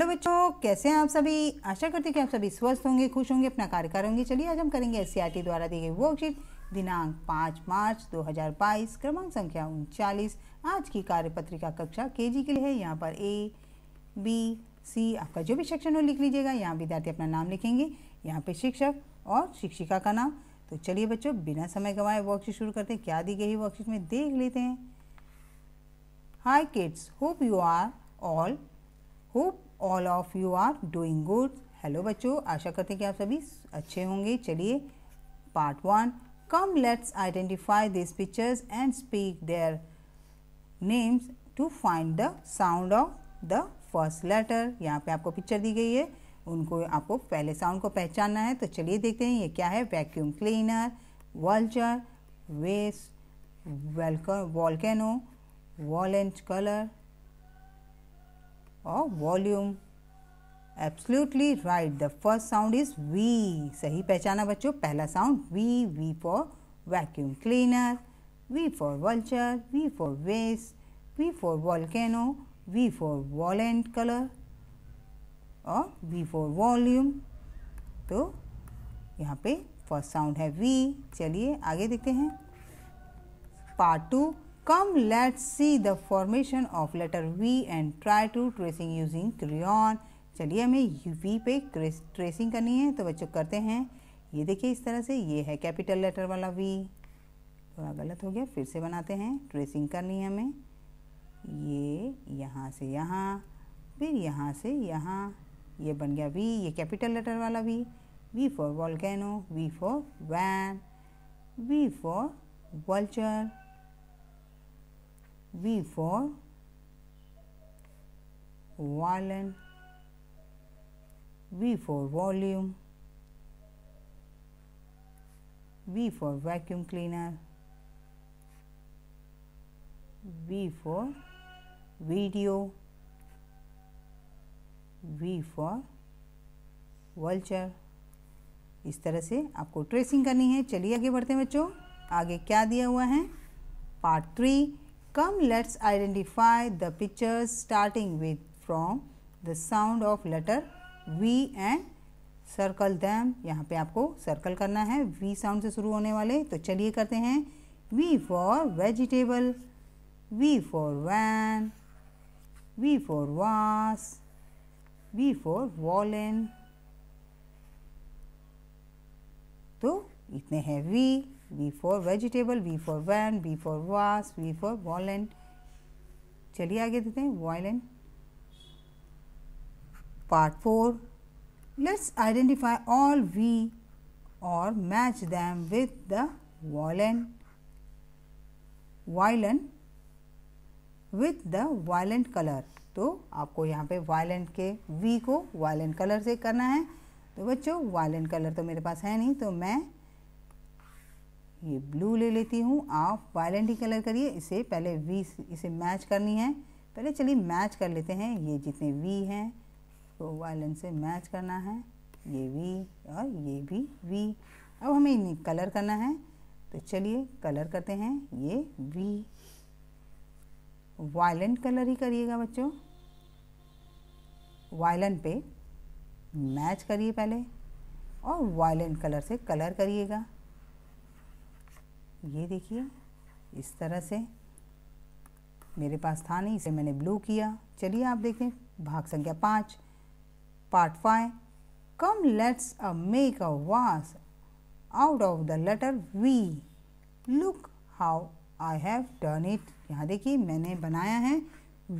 Hello बच्चों कैसे हैं आप सभी आशा करते हूँ कि आप सभी स्वस्थ होंगे खुश होंगे अपना कार्य करेंगे चलिए आज हम करेंगे एस e द्वारा दी गई वर्कशीट दिनांक 5 मार्च 2022 क्रमांक संख्या उनचालीस आज की कार्यपत्रिका कक्षा के जी के लिए है यहाँ पर ए बी सी आपका जो भी सेक्शन हो लिख लीजिएगा यहाँ विद्यार्थी अपना नाम लिखेंगे यहाँ पर शिक्षक और शिक्षिका का नाम तो चलिए बच्चों बिना समय गंवाए वर्कशीट शुरू करते हैं क्या दी गई वर्कशीट में देख लेते हैं hi kids hope you are all hope all of you are doing good hello बच्चों आशा करते हैं कि आप सभी अच्छे होंगे चलिए part one come let's identify this pictures and speak their names to find the sound of the first letter यहाँ पे आपको पिक्चर दी गई है उनको आपको पहले साउंड को पहचानना है तो चलिए देखते हैं ये क्या है vacuum cleaner vulture vest welcome volcano violet colour और volume absolutely right the first sound is V सही पहचाना बच्चों पहला sound V V for vacuum cleaner V for vulture V for vest V for volcano V for wall and colour और V for volume तो यहाँ पे first sound है we चलिए आगे देखते हैं part two Come let's see the formation of letter V and try to tracing using crayon. चलिए हमें V पे ट्रेसिंग करनी है तो बच्चों करते हैं ये देखिए इस तरह से ये है कैपिटल लेटर वाला V थोड़ा गलत हो गया फिर से बनाते हैं ट्रेसिंग करनी है हमें ये यहाँ से यहाँ फिर यहाँ से यहाँ ये बन गया V ये कैपिटल लेटर वाला V V for volcano V for van V for vulture V for violin, V for volume, V for vacuum cleaner, V for video, V for vulture. इस तरह से आपको ट्रेसिंग करनी है चलिए आगे बढ़ते हैं बच्चों आगे क्या दिया हुआ है part three Come let's identify the pictures starting with from the sound of letter V and circle them yahan pe aapko circle karna hai v sound se shuru hone wale to chaliye karte hain v for vegetable v for van v for vase v for violin इतने हैं V V for vegetable V for van V for vase V for violin चलिए आगे देते हैं violet part four let's identify all V और match them with the violin violin with the violet colour तो आपको यहाँ पे वायलेंट के वी को वायलेंट कलर से करना है तो बच्चों वायलेंट कलर तो मेरे पास है नहीं तो मैं ये ब्लू ले लेती हूँ आप वायलेंट ही कलर करिए इसे पहले वी इसे मैच करनी है पहले चलिए मैच कर लेते हैं ये जितने वी हैं तो वायलेंट से मैच करना है ये वी और ये भी वी अब हमें इन्हें कलर करना है तो चलिए कलर करते हैं ये वी वायलेंट कलर ही करिएगा बच्चों वायलेंट पे मैच करिए पहले और वायलेंट कलर से कलर करिएगा ये देखिए इस तरह से मेरे पास था नहीं इसे मैंने ब्लू किया चलिए आप देखें भाग संख्या पाँच part five come let's uh make a vase out of the letter V look how I have done it यहाँ देखिए मैंने बनाया है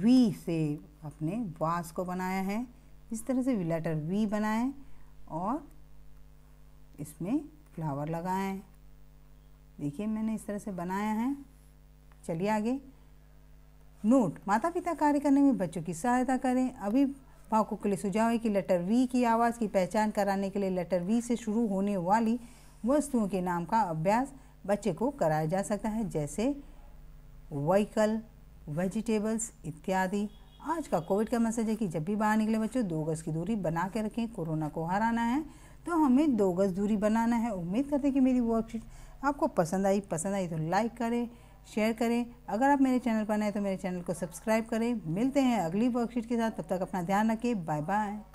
वी से अपने वास को बनाया है इस तरह से लेटर वी बनाएं और इसमें फ्लावर लगाएं देखिए मैंने इस तरह से बनाया है चलिए आगे नोट माता पिता कार्य करने में बच्चों की सहायता करें अभी भावकों के लिए सुझाव है कि लेटर वी की आवाज़ की पहचान कराने के लिए लेटर वी से शुरू होने वाली वस्तुओं के नाम का अभ्यास बच्चे को कराया जा सकता है जैसे वहीकल वेजिटेबल्स इत्यादि आज का कोविड का मैसेज है कि जब भी बाहर निकले बच्चों दो गज़ की दूरी बना के रखें कोरोना को हराना है तो हमें दो गज़ दूरी बनाना है उम्मीद करते हैं कि मेरी वर्कशीट आपको पसंद आई पसंद आई तो लाइक करें शेयर करें अगर आप मेरे चैनल पर नए तो मेरे चैनल को सब्सक्राइब करें मिलते हैं अगली वर्कशीट के साथ तब तक अपना ध्यान रखें बाय बाय